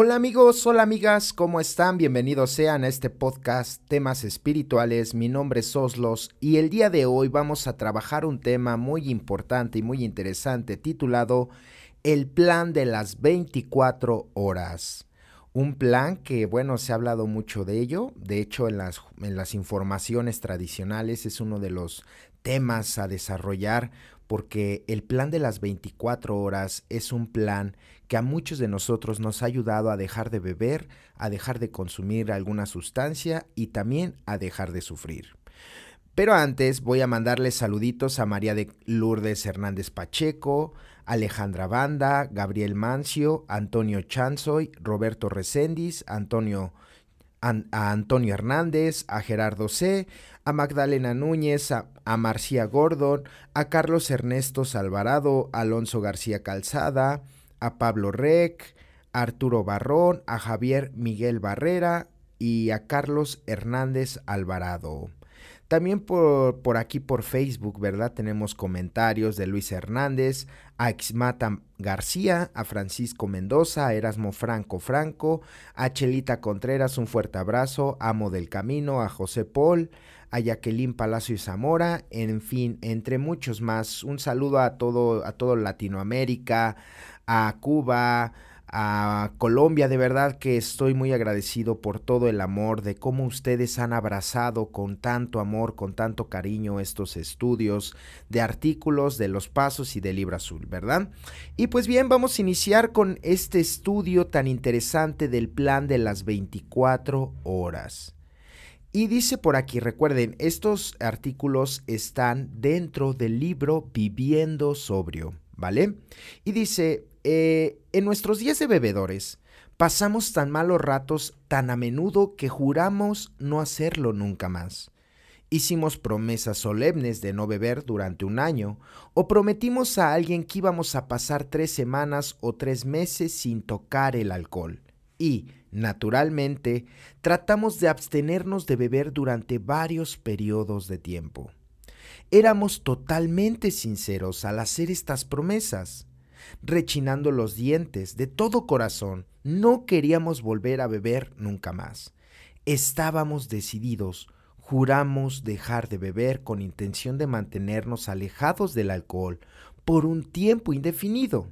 Hola amigos, hola amigas, ¿cómo están? Bienvenidos sean a este podcast Temas Espirituales. Mi nombre es Oslos y el día de hoy vamos a trabajar un tema muy importante y muy interesante titulado El plan de las 24 horas. Un plan que, bueno, se ha hablado mucho de ello. De hecho, en las, en las informaciones tradicionales es uno de los temas a desarrollar porque el plan de las 24 horas es un plan que a muchos de nosotros nos ha ayudado a dejar de beber, a dejar de consumir alguna sustancia y también a dejar de sufrir. Pero antes voy a mandarles saluditos a María de Lourdes Hernández Pacheco, Alejandra Banda, Gabriel Mancio, Antonio Chanzoy, Roberto Recendis, Antonio a Antonio Hernández, a Gerardo C., a Magdalena Núñez, a a Marcía Gordon, a Carlos Ernesto Salvarado, Alonso García Calzada, a Pablo Rec, a Arturo Barrón, a Javier Miguel Barrera y a Carlos Hernández Alvarado. También por, por, aquí por Facebook, ¿verdad? Tenemos comentarios de Luis Hernández, a Xmata García, a Francisco Mendoza, a Erasmo Franco Franco, a Chelita Contreras, un fuerte abrazo, Amo del Camino, a José Paul, a Jacqueline Palacio y Zamora, en fin, entre muchos más. Un saludo a todo, a Latinoamérica, a Cuba, a Colombia, de verdad que estoy muy agradecido por todo el amor, de cómo ustedes han abrazado con tanto amor, con tanto cariño estos estudios de artículos de los pasos y de Libra azul, ¿verdad? Y pues bien, vamos a iniciar con este estudio tan interesante del plan de las 24 horas. Y dice por aquí, recuerden, estos artículos están dentro del libro Viviendo Sobrio, ¿vale? Y dice, eh, en nuestros días de bebedores, pasamos tan malos ratos tan a menudo que juramos no hacerlo nunca más. Hicimos promesas solemnes de no beber durante un año, o prometimos a alguien que íbamos a pasar tres semanas o tres meses sin tocar el alcohol. Y, naturalmente, tratamos de abstenernos de beber durante varios periodos de tiempo. Éramos totalmente sinceros al hacer estas promesas. Rechinando los dientes de todo corazón, no queríamos volver a beber nunca más. Estábamos decididos, juramos dejar de beber con intención de mantenernos alejados del alcohol por un tiempo indefinido.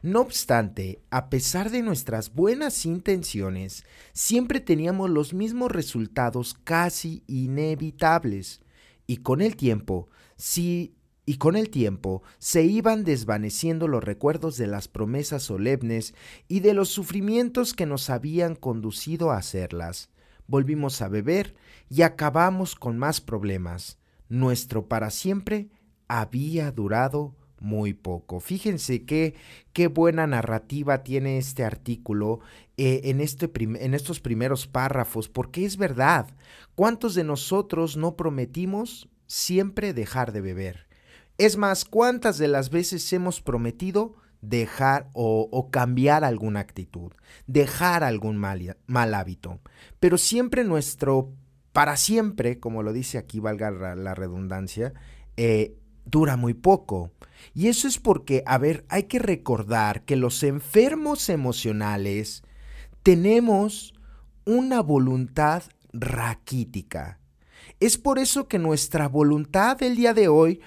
No obstante, a pesar de nuestras buenas intenciones, siempre teníamos los mismos resultados casi inevitables, y con el tiempo, sí, y con el tiempo se iban desvaneciendo los recuerdos de las promesas solemnes y de los sufrimientos que nos habían conducido a hacerlas. Volvimos a beber y acabamos con más problemas. Nuestro para siempre había durado muy poco. Fíjense qué, qué buena narrativa tiene este artículo eh, en, este en estos primeros párrafos, porque es verdad, ¿cuántos de nosotros no prometimos siempre dejar de beber? Es más, ¿cuántas de las veces hemos prometido dejar o, cambiar alguna actitud, dejar algún mal, mal hábito? Pero siempre nuestro, para siempre, como lo dice aquí, valga la, la redundancia, eh, dura muy poco. Y eso es porque, a ver, hay que recordar que los enfermos emocionales tenemos una voluntad raquítica. Es por eso que nuestra voluntad del día de hoy,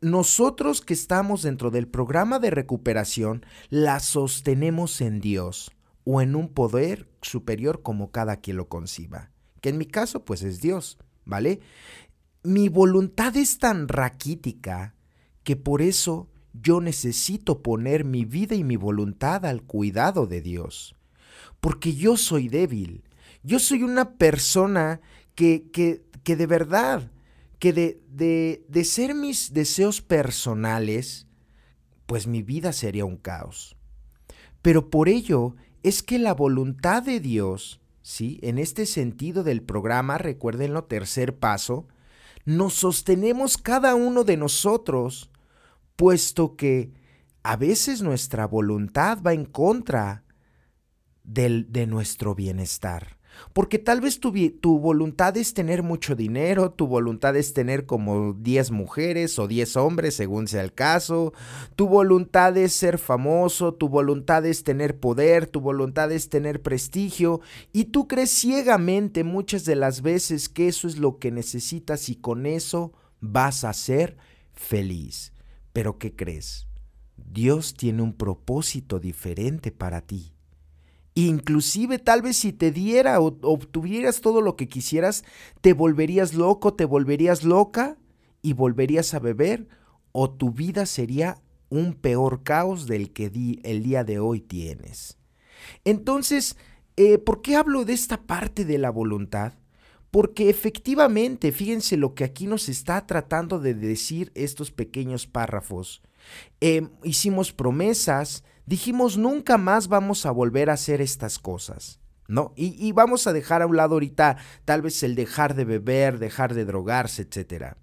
nosotros que estamos dentro del programa de recuperación, la sostenemos en Dios o en un poder superior como cada quien lo conciba, que en mi caso pues es Dios, ¿vale? mi voluntad es tan raquítica que por eso yo necesito poner mi vida y mi voluntad al cuidado de Dios. Porque yo soy débil. Yo soy una persona que, que, que de verdad, que de, de, de ser mis deseos personales, pues mi vida sería un caos. Pero por ello es que la voluntad de Dios, ¿sí? En este sentido del programa, recuérdenlo, tercer paso, nos sostenemos cada uno de nosotros, puesto que a veces nuestra voluntad va en contra del, de nuestro bienestar. Porque tal vez tu, voluntad es tener mucho dinero, tu voluntad es tener como 10 mujeres o 10 hombres, según sea el caso, tu voluntad es ser famoso, tu voluntad es tener poder, tu voluntad es tener prestigio, y tú crees ciegamente muchas de las veces que eso es lo que necesitas y con eso vas a ser feliz. Pero ¿qué crees? Dios tiene un propósito diferente para ti. Inclusive tal vez si te diera o obtuvieras todo lo que quisieras, te volverías loco, te volverías loca y volverías a beber o tu vida sería un peor caos del que el día de hoy tienes. Entonces, eh, ¿por qué hablo de esta parte de la voluntad? Porque efectivamente, fíjense lo que aquí nos está tratando de decir estos pequeños párrafos. Em, hicimos promesas, dijimos nunca más vamos a volver a hacer estas cosas. ¿no? Y, vamos a dejar a un lado ahorita tal vez el dejar de beber, dejar de drogarse, etcétera.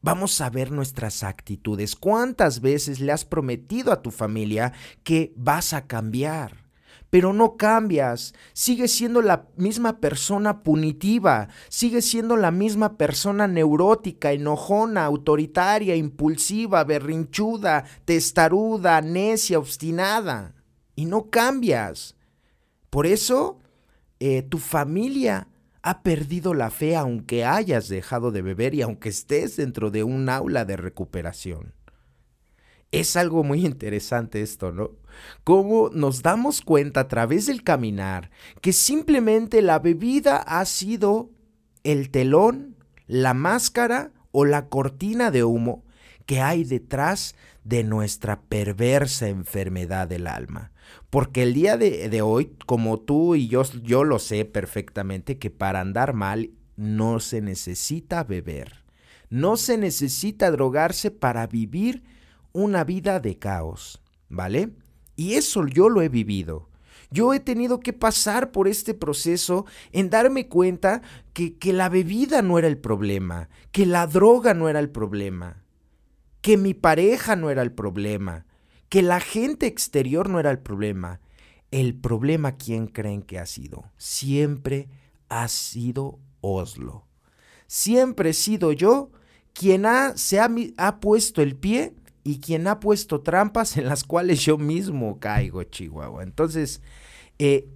Vamos a ver nuestras actitudes. ¿Cuántas veces le has prometido a tu familia que vas a cambiar? pero no cambias. Sigues siendo la misma persona punitiva, sigues siendo la misma persona neurótica, enojona, autoritaria, impulsiva, berrinchuda, testaruda, necia, obstinada. Y no cambias. Por eso, eh, tu familia ha perdido la fe aunque hayas dejado de beber y aunque estés dentro de un aula de recuperación. Es algo muy interesante esto, ¿no? cómo nos damos cuenta a través del caminar que simplemente la bebida ha sido el telón, la máscara o la cortina de humo que hay detrás de nuestra perversa enfermedad del alma. Porque el día de, hoy, como tú y yo, yo lo sé perfectamente, que para andar mal no se necesita beber, no se necesita drogarse para vivir una vida de caos, ¿vale? Y eso yo lo he vivido. Yo he tenido que pasar por este proceso en darme cuenta que, la bebida no era el problema, que la droga no era el problema, que mi pareja no era el problema, que la gente exterior no era el problema. El problema, ¿quién creen que ha sido? Siempre ha sido Oslo. Siempre he sido yo quien ha, se ha, ha puesto el pie y quien ha puesto trampas en las cuales yo mismo caigo, Chihuahua. Entonces, eh,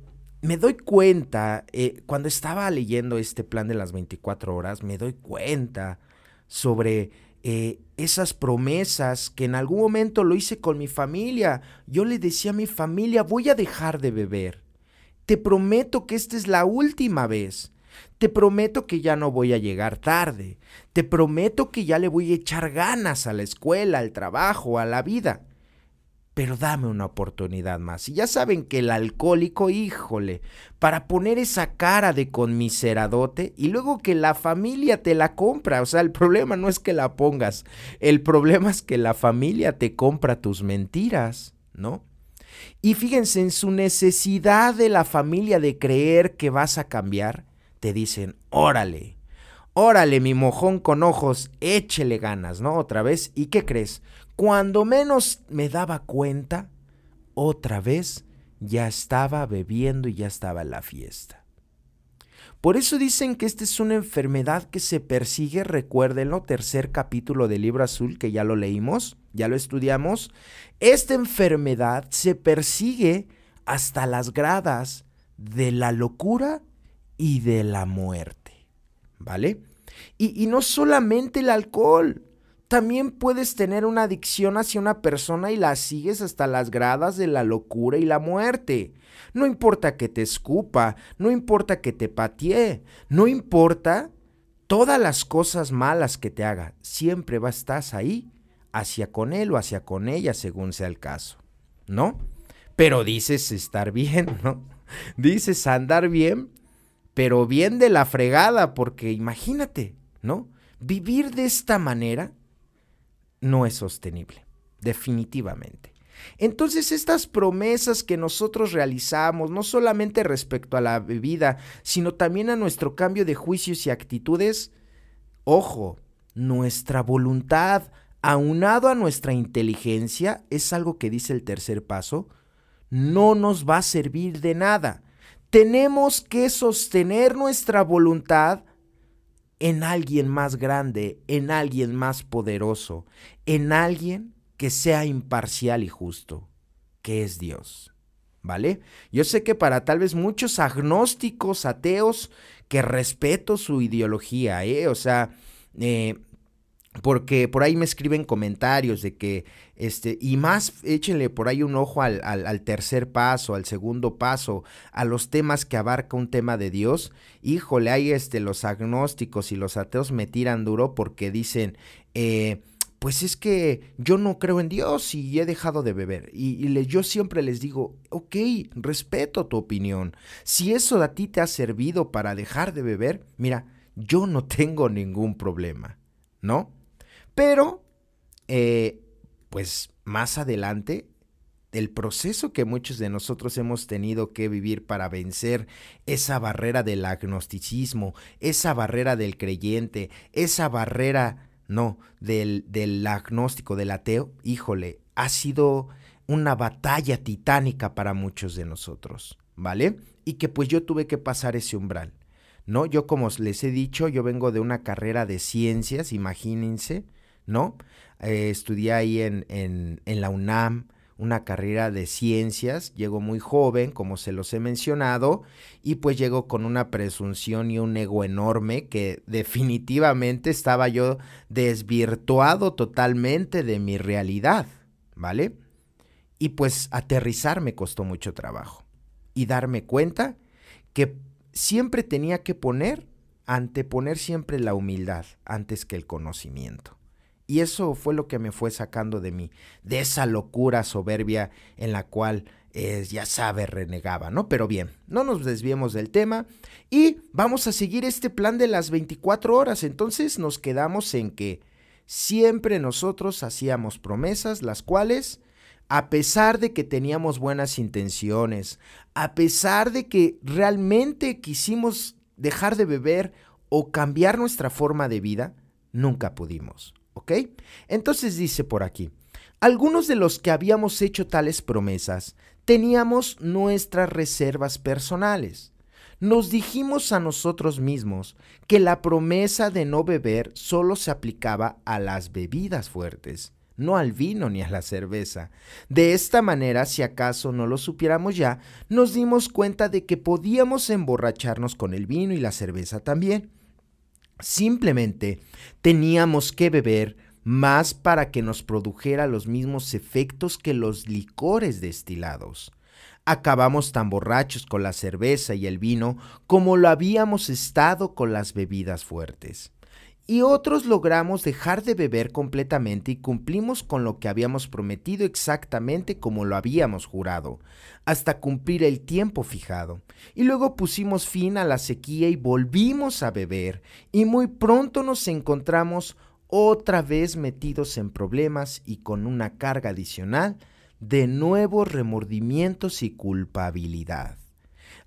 me doy cuenta, eh, cuando estaba leyendo este plan de las 24 horas, me doy cuenta sobre eh, esas promesas que en algún momento lo hice con mi familia. Yo le decía a mi familia, voy a dejar de beber. Te prometo que esta es la última vez. Te prometo que ya no voy a llegar tarde. Te prometo que ya le voy a echar ganas a la escuela, al trabajo, a la vida. Pero dame una oportunidad más. Y ya saben que el alcohólico, híjole, para poner esa cara de conmiseradote y luego que la familia te la compra. O sea, el problema no es que la pongas, el problema es que la familia te compra tus mentiras, ¿no? Y fíjense en su necesidad de la familia de creer que vas a cambiar te dicen, órale, órale mi mojón con ojos, échele ganas, ¿no? Otra vez, ¿y qué crees? Cuando menos me daba cuenta, otra vez ya estaba bebiendo y ya estaba en la fiesta. Por eso dicen que esta es una enfermedad que se persigue, recuérdenlo, tercer capítulo del libro azul que ya lo leímos, ya lo estudiamos. Esta enfermedad se persigue hasta las gradas de la locura y de la muerte. ¿Vale? Y, no solamente el alcohol. También puedes tener una adicción hacia una persona y la sigues hasta las gradas de la locura y la muerte. No importa que te escupa, no importa que te patee, no importa todas las cosas malas que te haga, siempre vas estás ahí hacia con él o hacia con ella, según sea el caso, ¿no? Pero dices estar bien, ¿no? Dices andar bien, pero bien de la fregada, porque imagínate, ¿no? Vivir de esta manera no es sostenible, definitivamente. Entonces estas promesas que nosotros realizamos, no solamente respecto a la bebida, sino también a nuestro cambio de juicios y actitudes, ojo, nuestra voluntad aunado a nuestra inteligencia, es algo que dice el tercer paso, no nos va a servir de nada tenemos que sostener nuestra voluntad en alguien más grande, en alguien más poderoso, en alguien que sea imparcial y justo, que es Dios. ¿Vale? Yo sé que para tal vez muchos agnósticos, ateos, que respeto su ideología, ¿eh? O sea, eh, porque por ahí me escriben comentarios de que este, y más échenle por ahí un ojo al, tercer paso, al segundo paso, a los temas que abarca un tema de Dios. Híjole, ahí este, los agnósticos y los ateos me tiran duro porque dicen, eh, pues es que yo no creo en Dios y he dejado de beber. Y, yo siempre les digo, ok, respeto tu opinión. Si eso a ti te ha servido para dejar de beber, mira, yo no tengo ningún problema, ¿no? Pero eh, pues más adelante el proceso que muchos de nosotros hemos tenido que vivir para vencer esa barrera del agnosticismo, esa barrera del creyente, esa barrera, no, del, agnóstico, del ateo, híjole, ha sido una batalla titánica para muchos de nosotros, ¿vale? Y que pues yo tuve que pasar ese umbral, ¿no? Yo como les he dicho, yo vengo de una carrera de ciencias, imagínense, ¿no? Eh, estudié ahí en, la UNAM una carrera de ciencias, llego muy joven, como se los he mencionado, y pues llego con una presunción y un ego enorme que definitivamente estaba yo desvirtuado totalmente de mi realidad, ¿vale? Y pues aterrizar me costó mucho trabajo y darme cuenta que siempre tenía que poner, anteponer siempre la humildad antes que el conocimiento. Y eso fue lo que me fue sacando de mí, de esa locura soberbia en la cual, eh, ya sabe, renegaba, ¿no? Pero bien, no nos desviemos del tema y vamos a seguir este plan de las 24 horas. Entonces nos quedamos en que siempre nosotros hacíamos promesas, las cuales, a pesar de que teníamos buenas intenciones, a pesar de que realmente quisimos dejar de beber o cambiar nuestra forma de vida, nunca pudimos. Entonces dice por aquí, algunos de los que habíamos hecho tales promesas teníamos nuestras reservas personales. Nos dijimos a nosotros mismos que la promesa de no beber solo se aplicaba a las bebidas fuertes, no al vino ni a la cerveza. De esta manera, si acaso no lo supiéramos ya, nos dimos cuenta de que podíamos emborracharnos con el vino y la cerveza también. Simplemente teníamos que beber más para que nos produjera los mismos efectos que los licores destilados. Acabamos tan borrachos con la cerveza y el vino como lo habíamos estado con las bebidas fuertes y otros logramos dejar de beber completamente y cumplimos con lo que habíamos prometido exactamente como lo habíamos jurado, hasta cumplir el tiempo fijado. Y luego pusimos fin a la sequía y volvimos a beber, y muy pronto nos encontramos otra vez metidos en problemas y con una carga adicional de nuevos remordimientos y culpabilidad.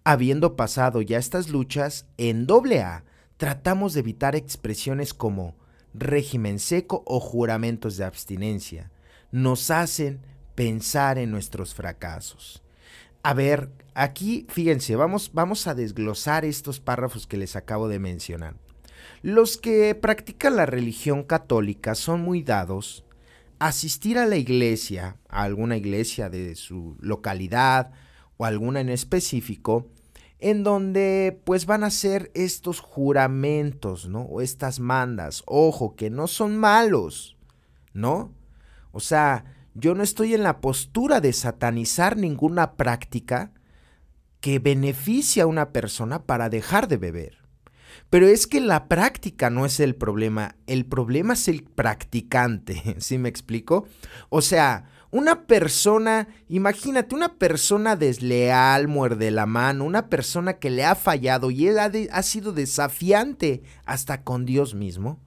Habiendo pasado ya estas luchas, en doble A, tratamos de evitar expresiones como régimen seco o juramentos de abstinencia. Nos hacen pensar en nuestros fracasos. A ver, aquí fíjense, vamos, vamos a desglosar estos párrafos que les acabo de mencionar. Los que practican la religión católica son muy dados a asistir a la iglesia, a alguna iglesia de su localidad o alguna en específico, en donde pues van a hacer estos juramentos, ¿no? O estas mandas. Ojo, que no son malos, ¿no? O sea, yo no estoy en la postura de satanizar ninguna práctica que beneficie a una persona para dejar de beber. Pero es que la práctica no es el problema, el problema es el practicante, ¿sí me explico? O sea, una persona, imagínate, una persona desleal, muerde la mano, una persona que le ha fallado y él ha, sido desafiante hasta con Dios mismo.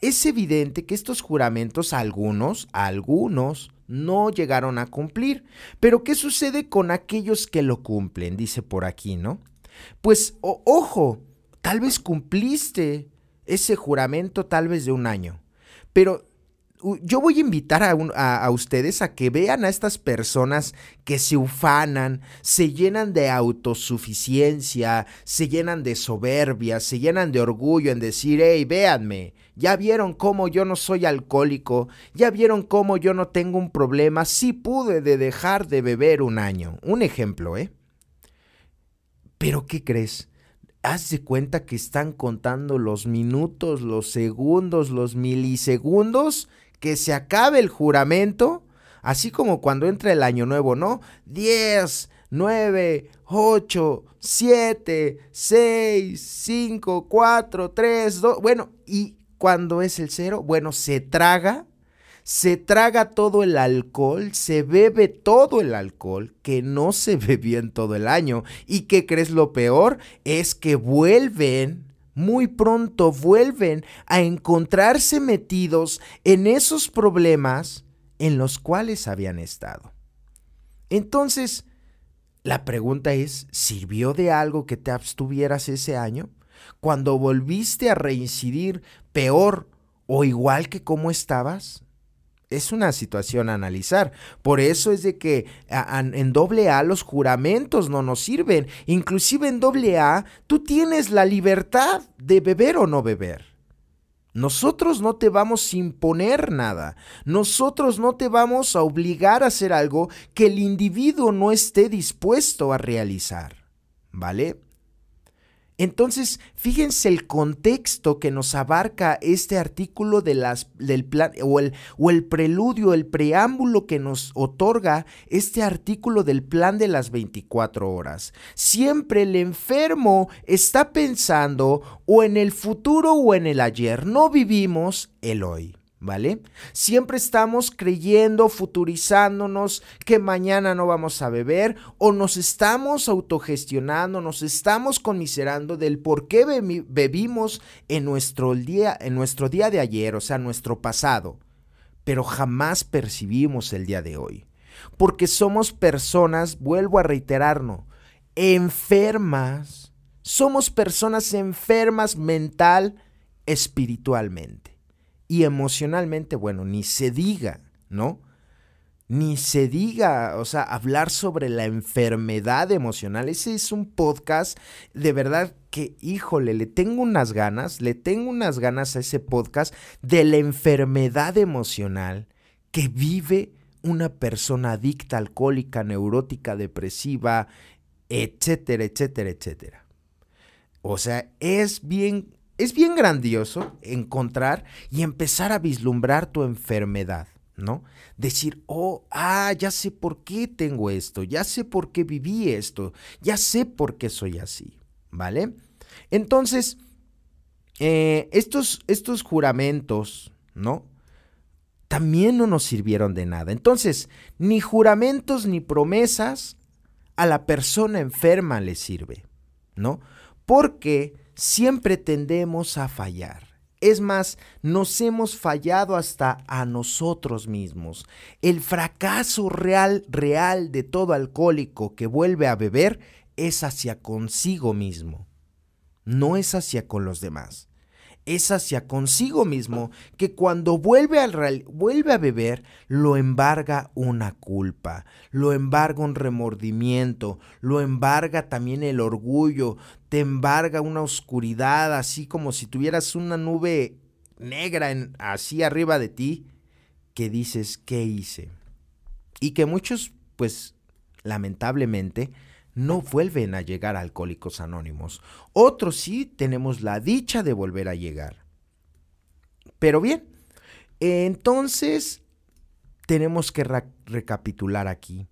Es evidente que estos juramentos algunos, algunos, no llegaron a cumplir. Pero ¿qué sucede con aquellos que lo cumplen? Dice por aquí, ¿no? Pues ojo, tal vez cumpliste ese juramento tal vez de un año. Pero yo voy a invitar a, ustedes a que vean a estas personas que se ufanan, se llenan de autosuficiencia, se llenan de soberbia, se llenan de orgullo en decir, hey, véanme, ya vieron cómo yo no soy alcohólico, ya vieron cómo yo no tengo un problema, sí pude de dejar de beber un año. Un ejemplo, ¿eh? Pero ¿qué crees? haz de cuenta que están contando los minutos, los segundos, los milisegundos que se acabe el juramento, así como cuando entra el año nuevo, ¿no? 10, 9, 8, 7, 6, 5, 4, 3, 2, bueno, y cuando es el cero, bueno, se traga se traga todo el alcohol, se bebe todo el alcohol que no se ve en todo el año. ¿Y qué crees lo peor? Es que vuelven muy pronto vuelven a encontrarse metidos en esos problemas en los cuales habían estado. Entonces, la pregunta es, ¿sirvió de algo que te abstuvieras ese año? Cuando volviste a reincidir peor o igual que como estabas, es una situación a analizar. Por eso es de que en doble A los juramentos no nos sirven. Inclusive en doble A tú tienes la libertad de beber o no beber. Nosotros no te vamos a imponer nada. Nosotros no te vamos a obligar a hacer algo que el individuo no esté dispuesto a realizar. ¿Vale? Entonces, fíjense el contexto que nos abarca este artículo del plan, o, el, o el preludio, el preámbulo que nos otorga este artículo del plan de las 24 horas. Siempre el enfermo está pensando o en el futuro o en el ayer. No vivimos el hoy. ¿vale? Siempre estamos creyendo, futurizándonos que mañana no vamos a beber o nos estamos autogestionando, nos estamos conmiserando del por qué bebimos en nuestro, día, en nuestro día de ayer, o sea, nuestro pasado, pero jamás percibimos el día de hoy. Porque somos personas, vuelvo a reiterarnos, enfermas, somos personas enfermas mental, espiritualmente. Y emocionalmente, bueno, ni se diga, ¿no? Ni se diga, o sea, hablar sobre la enfermedad emocional. Ese es un podcast de verdad que, híjole, le tengo unas ganas, le tengo unas ganas a ese podcast de la enfermedad emocional que vive una persona adicta, alcohólica, neurótica, depresiva, etcétera, etcétera, etcétera. O sea, es bien es bien grandioso encontrar y empezar a vislumbrar tu enfermedad, ¿no? Decir, oh, ah, ya sé por qué tengo esto, ya sé por qué viví esto, ya sé por qué soy así, ¿vale? Entonces, eh, estos, estos juramentos, ¿no? También no nos sirvieron de nada. Entonces, ni juramentos ni promesas a la persona enferma le sirve, ¿no? Porque siempre tendemos a fallar. Es más, nos hemos fallado hasta a nosotros mismos. El fracaso real, real de todo alcohólico que vuelve a beber es hacia consigo mismo, no es hacia con los demás es hacia consigo mismo que cuando vuelve, al vuelve a beber lo embarga una culpa, lo embarga un remordimiento, lo embarga también el orgullo, te embarga una oscuridad, así como si tuvieras una nube negra así arriba de ti, que dices, ¿qué hice? Y que muchos, pues lamentablemente, no vuelven a llegar Alcohólicos Anónimos. Otros sí tenemos la dicha de volver a llegar. Pero bien, entonces tenemos que recapitular aquí.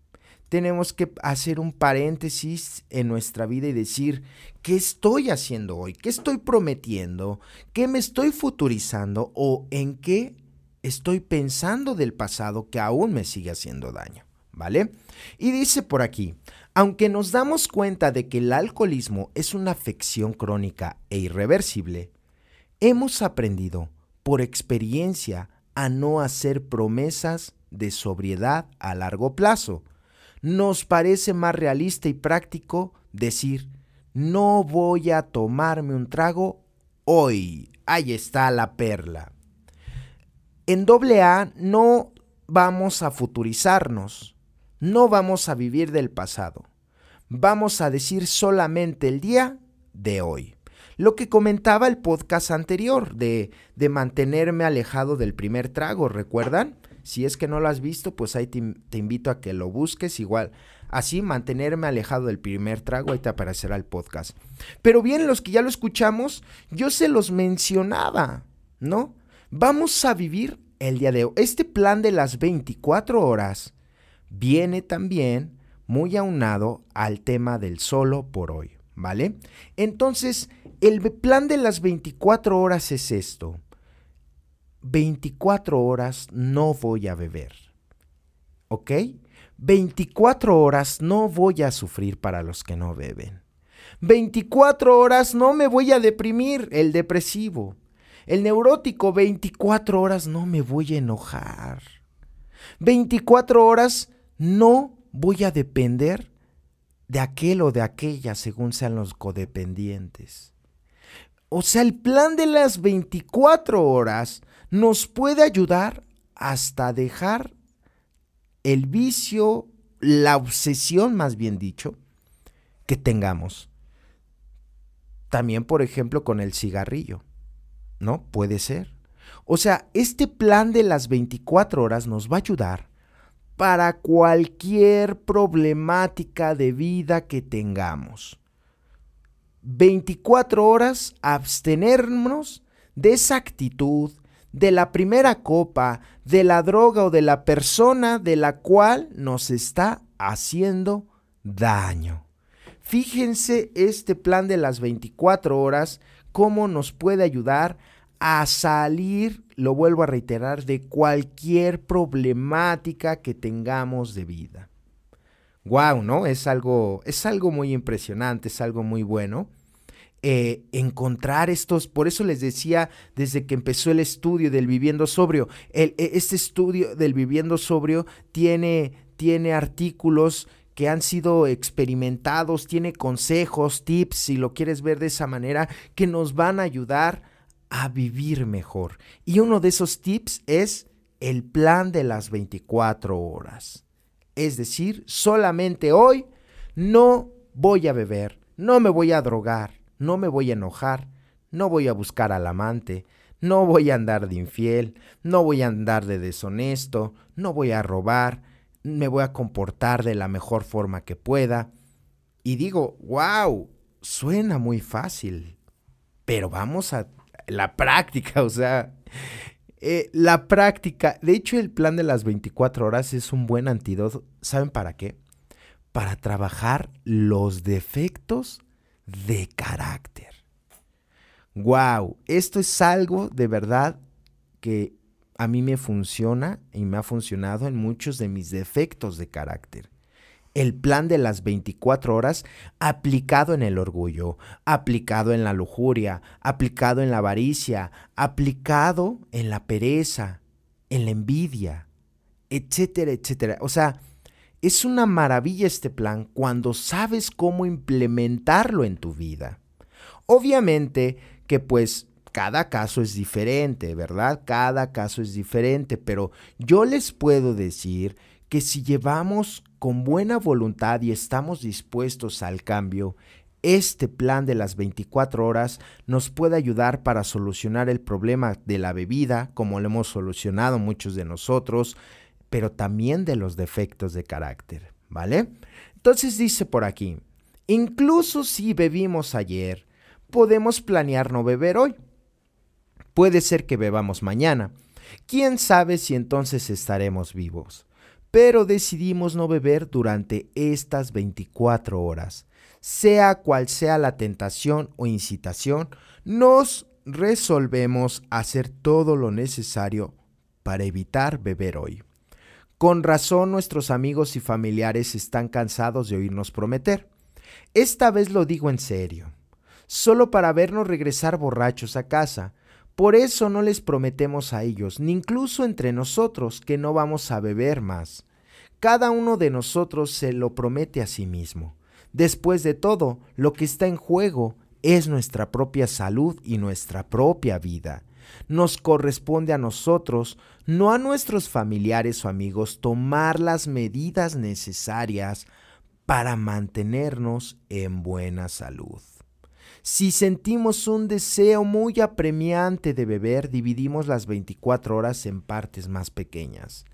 Tenemos que hacer un paréntesis en nuestra vida y decir, ¿qué estoy haciendo hoy? ¿Qué estoy prometiendo? ¿Qué me estoy futurizando? ¿O en qué estoy pensando del pasado que aún me sigue haciendo daño? ¿vale? Y dice por aquí, aunque nos damos cuenta de que el alcoholismo es una afección crónica e irreversible, hemos aprendido por experiencia a no hacer promesas de sobriedad a largo plazo. Nos parece más realista y práctico decir, no voy a tomarme un trago hoy. Ahí está la perla. En doble A no vamos a futurizarnos, no vamos a vivir del pasado. Vamos a decir solamente el día de hoy. Lo que comentaba el podcast anterior de, de mantenerme alejado del primer trago, ¿recuerdan? Si es que no lo has visto, pues ahí te, te, invito a que lo busques igual. Así mantenerme alejado del primer trago, ahí te aparecerá el podcast. Pero bien, los que ya lo escuchamos, yo se los mencionaba, ¿no? Vamos a vivir el día de hoy. Este plan de las 24 horas viene también muy aunado al tema del solo por hoy, ¿vale? Entonces, el plan de las 24 horas es esto. 24 horas no voy a beber, ¿ok? 24 horas no voy a sufrir para los que no beben. 24 horas no me voy a deprimir, el depresivo. El neurótico, 24 horas no me voy a enojar. 24 horas no voy a depender de aquel o de aquella según sean los codependientes. O sea, el plan de las 24 horas nos puede ayudar hasta dejar el vicio, la obsesión más bien dicho, que tengamos. También, por ejemplo, con el cigarrillo, ¿no? Puede ser. O sea, este plan de las 24 horas nos va a ayudar para cualquier problemática de vida que tengamos. 24 horas abstenernos de esa actitud, de la primera copa, de la droga o de la persona de la cual nos está haciendo daño. Fíjense este plan de las 24 horas, cómo nos puede ayudar a salir, lo vuelvo a reiterar, de cualquier problemática que tengamos de vida. Wow, ¿no? Es algo, es algo muy impresionante, es algo muy bueno. Eh, encontrar estos, por eso les decía desde que empezó el estudio del viviendo sobrio, el, e, este estudio del viviendo sobrio tiene, tiene artículos que han sido experimentados, tiene consejos, tips, si lo quieres ver de esa manera, que nos van a ayudar a vivir mejor. Y uno de esos tips es el plan de las 24 horas. Es decir, solamente hoy no voy a beber, no me voy a drogar, no me voy a enojar, no voy a buscar al amante, no voy a andar de infiel, no voy a andar de deshonesto, no voy a robar, me voy a comportar de la mejor forma que pueda. Y digo, wow, suena muy fácil, pero vamos a la práctica, o sea, eh, la práctica, de hecho el plan de las 24 horas es un buen antídoto, ¿saben para qué? Para trabajar los defectos de carácter. Wow, esto es algo de verdad que a mí me funciona y me ha funcionado en muchos de mis defectos de carácter el plan de las 24 horas aplicado en el orgullo, aplicado en la lujuria, aplicado en la avaricia, aplicado en la pereza, en la envidia, etcétera, etcétera. O sea, es una maravilla este plan cuando sabes cómo implementarlo en tu vida. Obviamente que pues cada caso es diferente, ¿verdad? Cada caso es diferente, pero yo les puedo decir que si llevamos con buena voluntad y estamos dispuestos al cambio, este plan de las 24 horas nos puede ayudar para solucionar el problema de la bebida, como lo hemos solucionado muchos de nosotros, pero también de los defectos de carácter, ¿vale? Entonces dice por aquí, incluso si bebimos ayer, podemos planear no beber hoy. Puede ser que bebamos mañana. ¿Quién sabe si entonces estaremos vivos? pero decidimos no beber durante estas 24 horas. Sea cual sea la tentación o incitación, nos resolvemos hacer todo lo necesario para evitar beber hoy. Con razón nuestros amigos y familiares están cansados de oírnos prometer. Esta vez lo digo en serio, solo para vernos regresar borrachos a casa, por eso no les prometemos a ellos, ni incluso entre nosotros, que no vamos a beber más. Cada uno de nosotros se lo promete a sí mismo. Después de todo, lo que está en juego es nuestra propia salud y nuestra propia vida. Nos corresponde a nosotros, no a nuestros familiares o amigos, tomar las medidas necesarias para mantenernos en buena salud. Si sentimos un deseo muy apremiante de beber, dividimos las 24 horas en partes más pequeñas.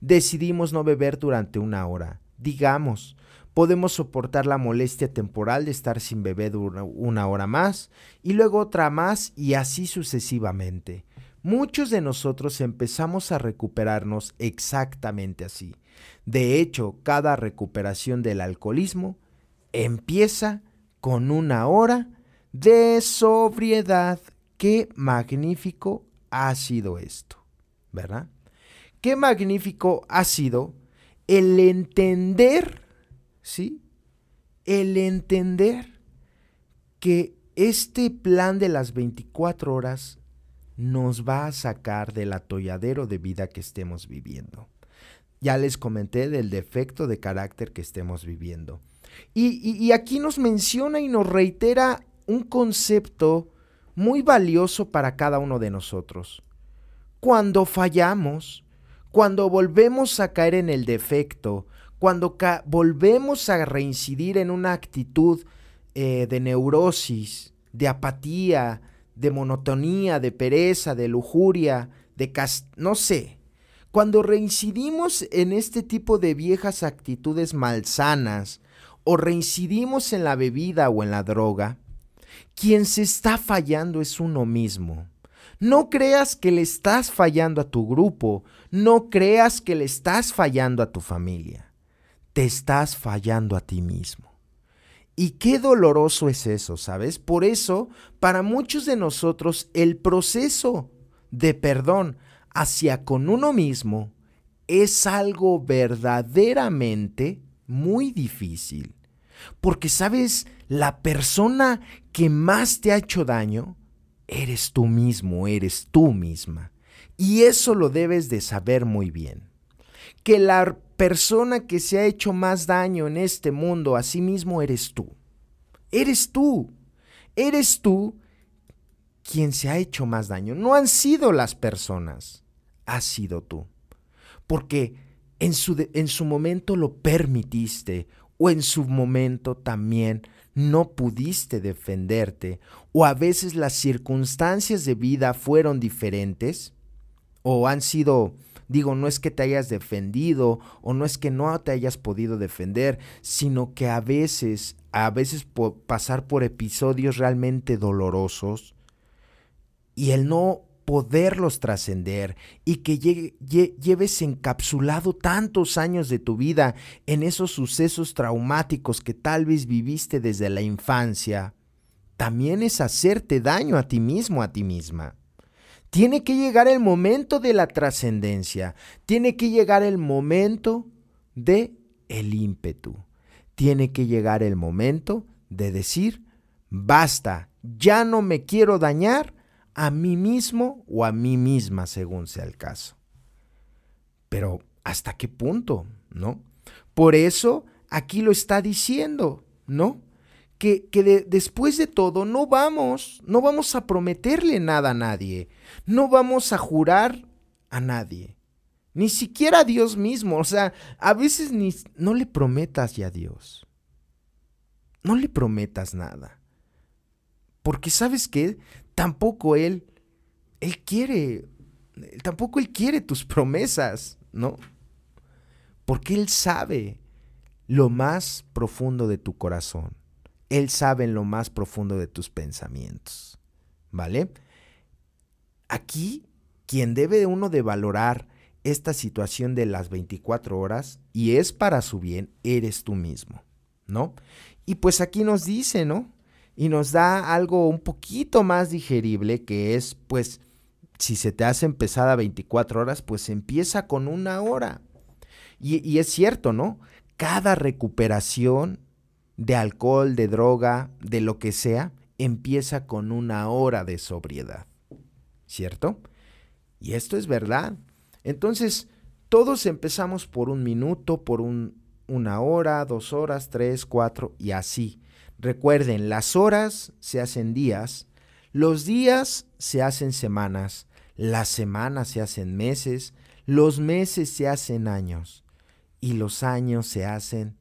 Decidimos no beber durante una hora. Digamos, podemos soportar la molestia temporal de estar sin beber una hora más y luego otra más y así sucesivamente. Muchos de nosotros empezamos a recuperarnos exactamente así. De hecho, cada recuperación del alcoholismo empieza con una hora de sobriedad. Qué magnífico ha sido esto, ¿verdad? Qué magnífico ha sido el entender, ¿sí? El entender que este plan de las 24 horas nos va a sacar del atolladero de vida que estemos viviendo. Ya les comenté del defecto de carácter que estemos viviendo. Y, y, aquí nos menciona y nos reitera un concepto muy valioso para cada uno de nosotros. Cuando fallamos, cuando volvemos a caer en el defecto, cuando volvemos a reincidir en una actitud eh, de neurosis, de apatía, de monotonía, de pereza, de lujuria, de no sé. Cuando reincidimos en este tipo de viejas actitudes malsanas o reincidimos en la bebida o en la droga, quien se está fallando es uno mismo. No creas que le estás fallando a tu grupo, no creas que le estás fallando a tu familia, te estás fallando a ti mismo. Y qué doloroso es eso, ¿sabes? Por eso, para muchos de nosotros, el proceso de perdón hacia con uno mismo es algo verdaderamente muy difícil. Porque sabes, la persona que más te ha hecho daño, eres tú mismo, eres tú misma. Y eso lo debes de saber muy bien. Que la persona que se ha hecho más daño en este mundo a sí mismo eres tú. Eres tú. Eres tú quien se ha hecho más daño. No han sido las personas, ha sido tú. Porque en su, en su momento lo permitiste o en su momento también no pudiste defenderte o a veces las circunstancias de vida fueron diferentes o han sido, digo, no es que te hayas defendido o no es que no te hayas podido defender, sino que a veces, a veces pasar por episodios realmente dolorosos y el no poderlos trascender y que lleves encapsulado tantos años de tu vida en esos sucesos traumáticos que tal vez viviste desde la infancia, también es hacerte daño a ti mismo, a ti misma. Tiene que llegar el momento de la trascendencia, tiene que llegar el momento de el ímpetu, tiene que llegar el momento de decir, basta, ya no me quiero dañar a mí mismo o a mí misma, según sea el caso. Pero, ¿hasta qué punto? ¿No? Por eso, aquí lo está diciendo, ¿no? Que, después de todo no vamos, no vamos a prometerle nada a nadie, no vamos a jurar a nadie, ni siquiera a Dios mismo, o sea, a veces ni, no le prometas ya a Dios, no le prometas nada, porque sabes que tampoco Él, Él quiere, tampoco Él quiere tus promesas, ¿no? Porque Él sabe lo más profundo de tu corazón. Él sabe lo más profundo de tus pensamientos, ¿vale? Aquí, quien debe uno de valorar esta situación de las 24 horas y es para su bien, eres tú mismo, ¿no? Y pues aquí nos dice, ¿no? y nos da algo un poquito más digerible que es pues si se te hace empezada 24 horas, pues empieza con una hora. Y, es cierto, ¿no? Cada recuperación de alcohol, de droga, de lo que sea, empieza con una hora de sobriedad. ¿Cierto? Y esto es verdad. Entonces, todos empezamos por un minuto, por un, una hora, dos horas, tres, cuatro y así. Recuerden, las horas se hacen días, los días se hacen semanas, las semanas se hacen meses, los meses se hacen años y los años se hacen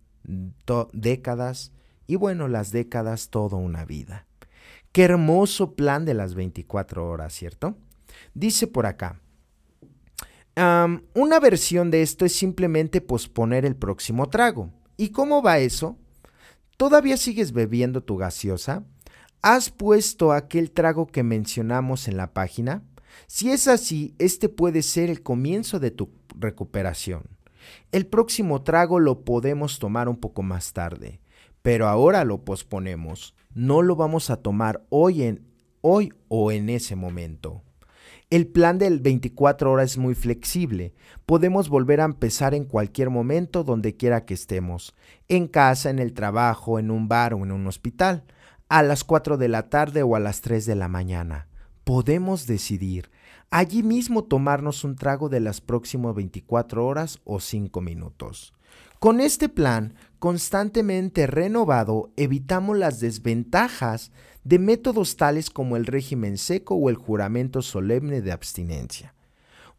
décadas y bueno, las décadas toda una vida. Qué hermoso plan de las 24 horas, ¿cierto? Dice por acá, una versión de esto es simplemente posponer el próximo trago. ¿Y cómo va eso? ¿Todavía sigues bebiendo tu gaseosa? ¿Has puesto aquel trago que mencionamos en la página? Si es así, este puede ser el comienzo de tu recuperación. El próximo trago lo podemos tomar un poco más tarde, pero ahora lo posponemos. No lo vamos a tomar hoy en hoy o en ese momento. El plan del 24 horas es muy flexible. Podemos volver a empezar en cualquier momento, donde quiera que estemos. En casa, en el trabajo, en un bar o en un hospital. A las 4 de la tarde o a las 3 de la mañana. Podemos decidir. Allí mismo tomarnos un trago de las próximas 24 horas o 5 minutos. Con este plan, constantemente renovado, evitamos las desventajas de métodos tales como el régimen seco o el juramento solemne de abstinencia.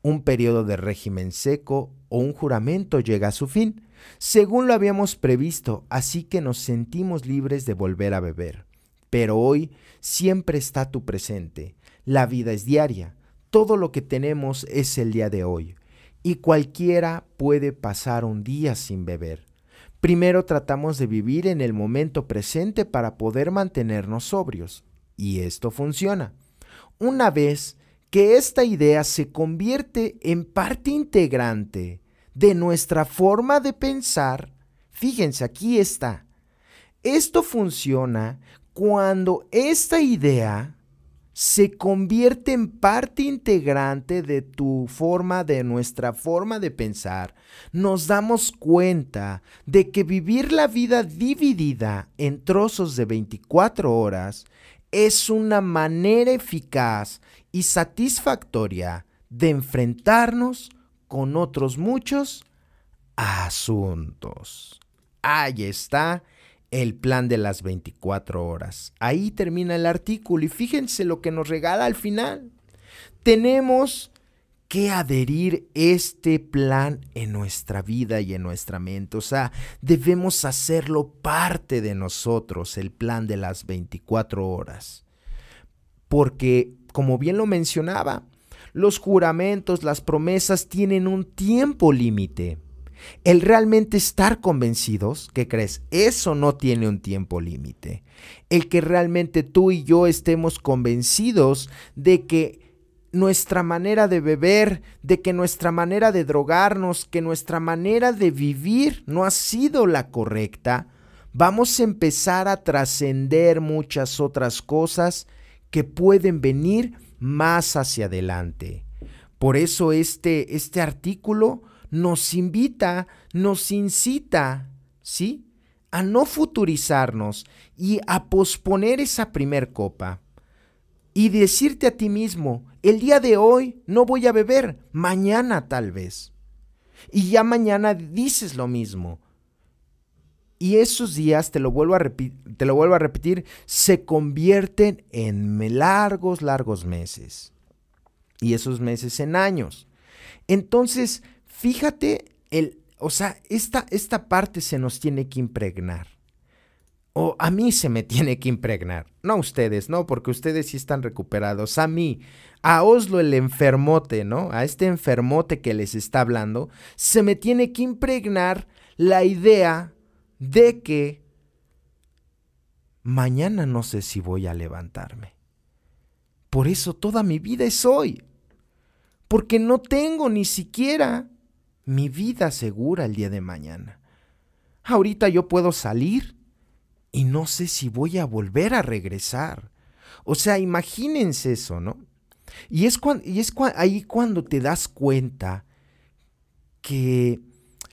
Un periodo de régimen seco o un juramento llega a su fin, según lo habíamos previsto, así que nos sentimos libres de volver a beber. Pero hoy siempre está tu presente. La vida es diaria. Todo lo que tenemos es el día de hoy. Y cualquiera puede pasar un día sin beber. Primero tratamos de vivir en el momento presente para poder mantenernos sobrios. Y esto funciona. Una vez que esta idea se convierte en parte integrante de nuestra forma de pensar, fíjense, aquí está. Esto funciona cuando esta idea se convierte en parte integrante de tu forma, de nuestra forma de pensar, nos damos cuenta de que vivir la vida dividida en trozos de 24 horas es una manera eficaz y satisfactoria de enfrentarnos con otros muchos asuntos. Ahí está el plan de las 24 horas. Ahí termina el artículo y fíjense lo que nos regala al final. Tenemos que adherir este plan en nuestra vida y en nuestra mente. O sea, debemos hacerlo parte de nosotros, el plan de las 24 horas. Porque, como bien lo mencionaba, los juramentos, las promesas tienen un tiempo límite. El realmente estar convencidos, ¿qué crees? Eso no tiene un tiempo límite. El que realmente tú y yo estemos convencidos de que nuestra manera de beber, de que nuestra manera de drogarnos, que nuestra manera de vivir no ha sido la correcta, vamos a empezar a trascender muchas otras cosas que pueden venir más hacia adelante. Por eso este, este artículo nos invita, nos incita, ¿sí? A no futurizarnos y a posponer esa primer copa. Y decirte a ti mismo, el día de hoy no voy a beber, mañana tal vez. Y ya mañana dices lo mismo. Y esos días, te lo vuelvo a, te lo vuelvo a repetir, se convierten en largos, largos meses. Y esos meses en años. Entonces, Fíjate, el, o sea, esta, esta parte se nos tiene que impregnar. O a mí se me tiene que impregnar. No a ustedes, no, porque ustedes sí están recuperados. A mí, a Oslo el enfermote, ¿no? A este enfermote que les está hablando, se me tiene que impregnar la idea de que mañana no sé si voy a levantarme. Por eso toda mi vida es hoy. Porque no tengo ni siquiera mi vida segura el día de mañana. Ahorita yo puedo salir y no sé si voy a volver a regresar. O sea, imagínense eso, ¿no? Y es, y es ahí cuando te das cuenta que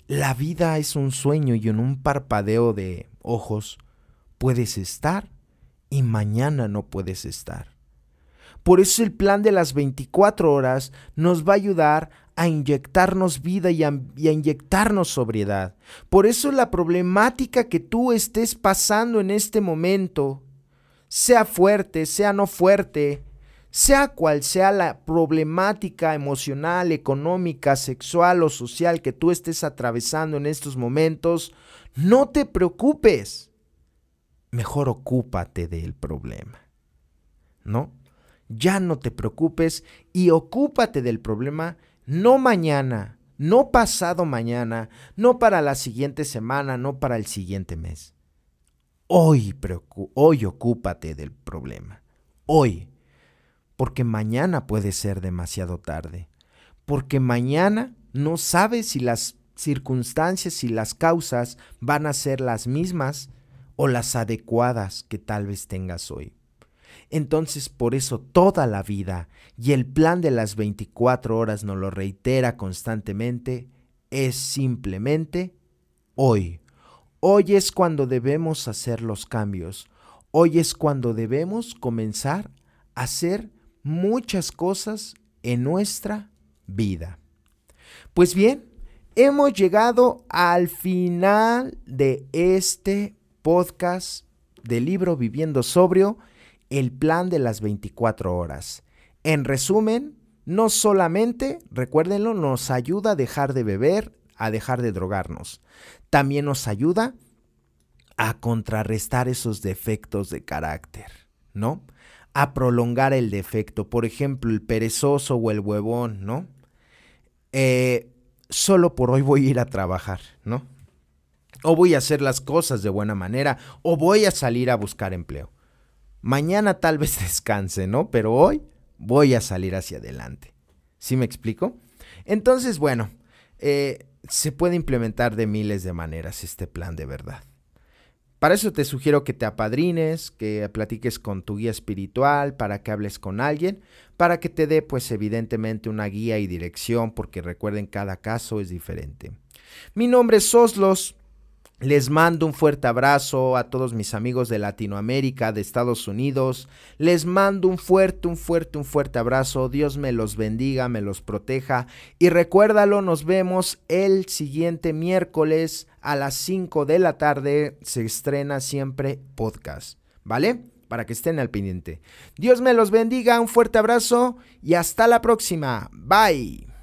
la vida es un sueño y en un parpadeo de ojos puedes estar y mañana no puedes estar. Por eso el plan de las 24 horas nos va a ayudar a inyectarnos vida y a, inyectarnos sobriedad. Por eso la problemática que tú estés pasando en este momento, sea fuerte, sea no fuerte, sea cual sea la problemática emocional, económica, sexual o social que tú estés atravesando en estos momentos, no te preocupes. Mejor ocúpate del problema. ¿No? ya no te preocupes y ocúpate del problema no mañana, no pasado mañana, no para la siguiente semana, no para el siguiente mes. Hoy, hoy ocúpate del problema, hoy, porque mañana puede ser demasiado tarde, porque mañana no sabes si las circunstancias y las causas van a ser las mismas o las adecuadas que tal vez tengas hoy. Entonces por eso toda la vida, y el plan de las 24 horas nos lo reitera constantemente, es simplemente hoy. Hoy es cuando debemos hacer los cambios. Hoy es cuando debemos comenzar a hacer muchas cosas en nuestra vida. Pues bien, hemos llegado al final de este podcast del libro Viviendo Sobrio el plan de las 24 horas. En resumen, no solamente, recuérdenlo, nos ayuda a dejar de beber, a dejar de drogarnos, también nos ayuda a contrarrestar esos defectos de carácter, ¿no? A prolongar el defecto, por ejemplo, el perezoso o el huevón, ¿no? Eh, solo por hoy voy a ir a trabajar, ¿no? O voy a hacer las cosas de buena manera, o voy a salir a buscar empleo mañana tal vez descanse, ¿no? Pero hoy voy a salir hacia adelante. ¿Sí me explico? Entonces, bueno, eh, se puede implementar de miles de maneras este plan de verdad. Para eso te sugiero que te apadrines, que platiques con tu guía espiritual, para que hables con alguien, para que te dé pues evidentemente una guía y dirección, porque recuerden cada caso es diferente. Mi nombre es Oslos, les mando un fuerte abrazo a todos mis amigos de Latinoamérica, de Estados Unidos. Les mando un fuerte, un fuerte, un fuerte abrazo. Dios me los bendiga, me los proteja. Y recuérdalo, nos vemos el siguiente miércoles a las 5 de la tarde. Se estrena siempre podcast, ¿vale? Para que estén al pendiente. Dios me los bendiga, un fuerte abrazo y hasta la próxima. Bye.